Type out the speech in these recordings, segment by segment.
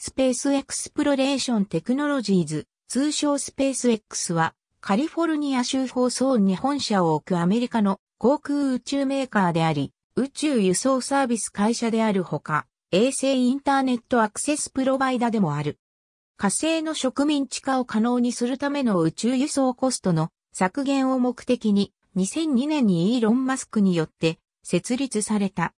スペースエクスプロレーションテクノロジーズ、通称スペース X は、カリフォルニア州放送に本社を置くアメリカの航空宇宙メーカーであり、宇宙輸送サービス会社であるほか、衛星インターネットアクセスプロバイダでもある。火星の植民地化を可能にするための宇宙輸送コストの削減を目的に、2002年にイーロン・マスクによって設立された。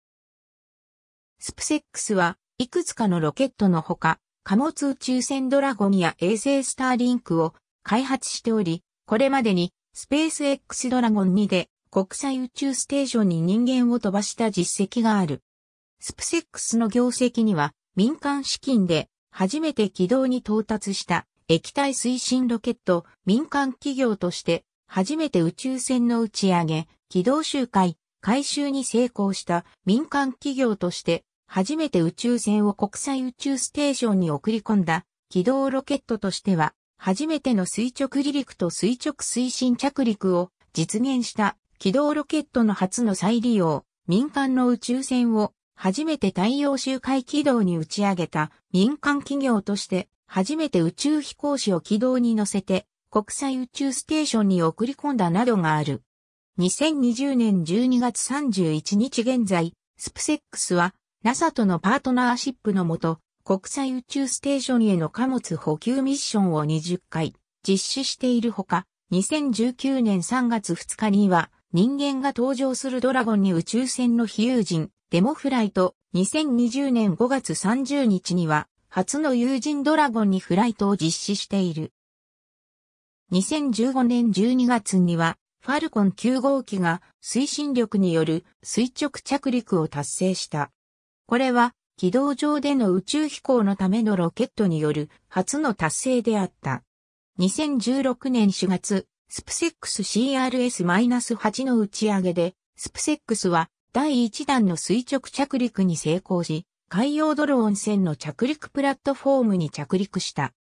スプセックスはいくつかのロケットのほか、貨物宇宙船ドラゴンや衛星スターリンクを開発しており、これまでにスペース X ドラゴン2で国際宇宙ステーションに人間を飛ばした実績がある。スプセックスの業績には民間資金で初めて軌道に到達した液体推進ロケット民間企業として初めて宇宙船の打ち上げ、軌道周回、回収に成功した民間企業として初めて宇宙船を国際宇宙ステーションに送り込んだ軌道ロケットとしては、初めての垂直離陸と垂直推進着陸を実現した軌道ロケットの初の再利用、民間の宇宙船を初めて太陽周回軌道に打ち上げた民間企業として初めて宇宙飛行士を軌道に乗せて国際宇宙ステーションに送り込んだなどがある。2020年12月31日現在、スプセックスは NASA とのパートナーシップのもと、国際宇宙ステーションへの貨物補給ミッションを20回実施しているほか、2019年3月2日には人間が登場するドラゴンに宇宙船の非友人デモフライト、2020年5月30日には初の友人ドラゴンにフライトを実施している。2015年12月にはファルコン9号機が推進力による垂直着陸を達成した。これは軌道上での宇宙飛行のためのロケットによる初の達成であった。2016年4月、スプセックス CRS-8 の打ち上げで、スプセックスは第1弾の垂直着陸に成功し、海洋ドローン船の着陸プラットフォームに着陸した。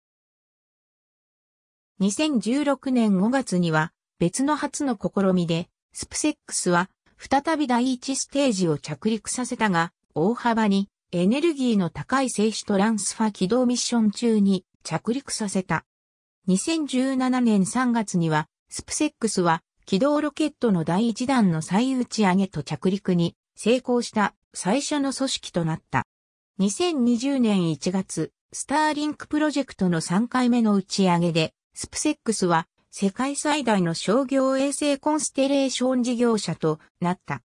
2016年5月には別の初の試みで、スプセックスは再び第1ステージを着陸させたが、大幅にエネルギーの高い静止トランスファ軌道ミッション中に着陸させた。2017年3月には、スプセックスは軌道ロケットの第1弾の再打ち上げと着陸に成功した最初の組織となった。2020年1月、スターリンクプロジェクトの3回目の打ち上げで、スプセックスは世界最大の商業衛星コンステレーション事業者となった。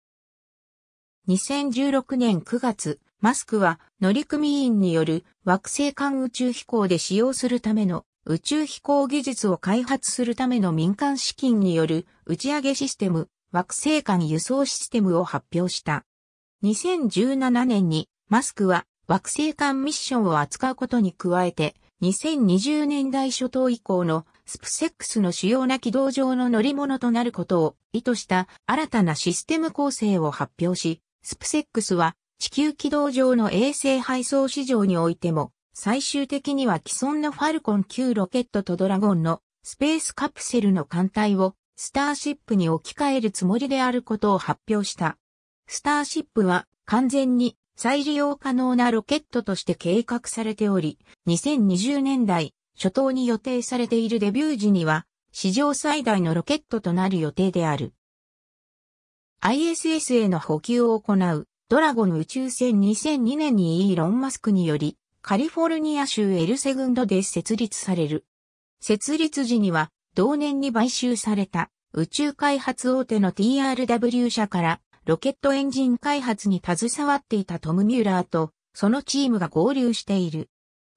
2016年9月、マスクは乗組員による惑星間宇宙飛行で使用するための宇宙飛行技術を開発するための民間資金による打ち上げシステム、惑星間輸送システムを発表した。2017年にマスクは惑星間ミッションを扱うことに加えて、2020年代初頭以降のスプセックスの主要な軌道上の乗り物となることを意図した新たなシステム構成を発表し、スプセックスは地球軌道上の衛星配送市場においても、最終的には既存のファルコン9ロケットとドラゴンのスペースカプセルの艦隊をスターシップに置き換えるつもりであることを発表した。スターシップは完全に再利用可能なロケットとして計画されており、2020年代初頭に予定されているデビュー時には史上最大のロケットとなる予定である。ISS への補給を行う、ドラゴン宇宙船2002年にイーロン・マスクにより、カリフォルニア州エルセグンドで設立される。設立時には、同年に買収された、宇宙開発大手の TRW 社から、ロケットエンジン開発に携わっていたトム・ミューラーと、そのチームが合流している。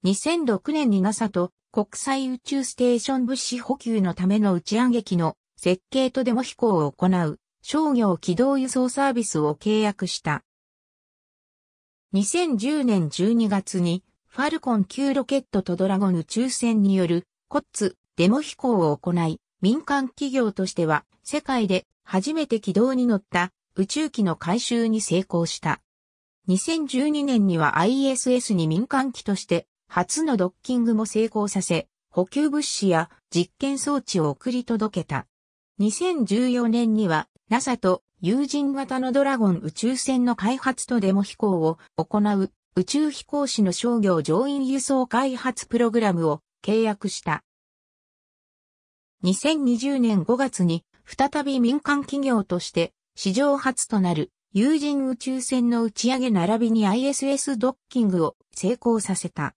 2006年に NASA と国際宇宙ステーション物資補給のための打ち上げ機の設計とデモ飛行を行う商業軌道輸送サービスを契約した。2010年12月にファルコン9ロケットとドラゴン宇宙船によるコッツデモ飛行を行い、民間企業としては世界で初めて軌道に乗った宇宙機の回収に成功した。2012年には ISS に民間機として初のドッキングも成功させ、補給物資や実験装置を送り届けた。2014年には NASA と有人型のドラゴン宇宙船の開発とデモ飛行を行う宇宙飛行士の商業乗員輸送開発プログラムを契約した。2020年5月に再び民間企業として史上初となる有人宇宙船の打ち上げ並びに ISS ドッキングを成功させた。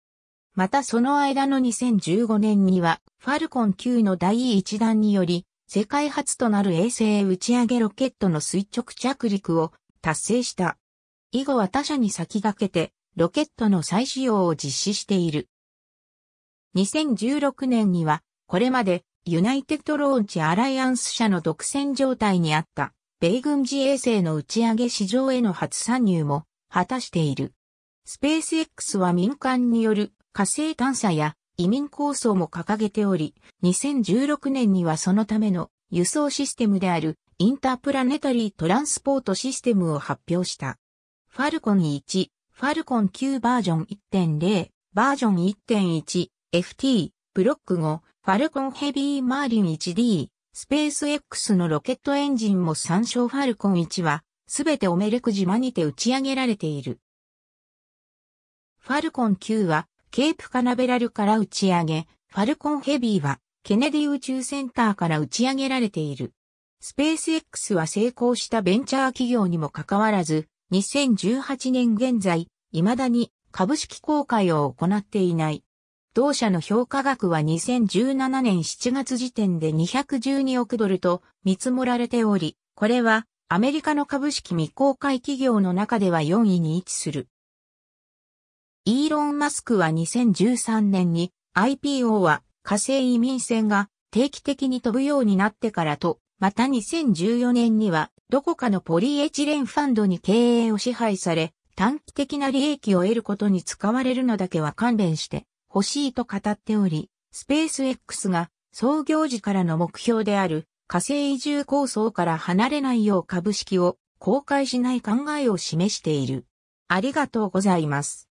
またその間の2015年にはファルコン9の第1弾により世界初となる衛星打ち上げロケットの垂直着陸を達成した。以後は他社に先駆けて、ロケットの再使用を実施している。2016年には、これまでユナイテッドローンチアライアンス社の独占状態にあった、米軍自衛星の打ち上げ市場への初参入も果たしている。スペース X は民間による火星探査や移民構想も掲げており、2016年にはそのための輸送システムであるインタープラネタリートランスポートシステムを発表した。ファルコン1、ファルコン9バージョン1.0、バージョン1.1、FT、ブロック後、ファルコンヘビーマーリン 1D、スペース X のロケットエンジンも参照ファルコン1は、すべてオメレク島にて打ち上げられている。ファルコン9は、ケープカナベラルから打ち上げ、ファルコンヘビーはケネディ宇宙センターから打ち上げられている。スペース X は成功したベンチャー企業にもかかわらず、2018年現在、未だに株式公開を行っていない。同社の評価額は2017年7月時点で212億ドルと見積もられており、これはアメリカの株式未公開企業の中では4位に位置する。イーロン・マスクは2013年に IPO は火星移民船が定期的に飛ぶようになってからと、また2014年にはどこかのポリエチレンファンドに経営を支配され、短期的な利益を得ることに使われるのだけは関連して欲しいと語っており、スペース X が創業時からの目標である火星移住構想から離れないよう株式を公開しない考えを示している。ありがとうございます。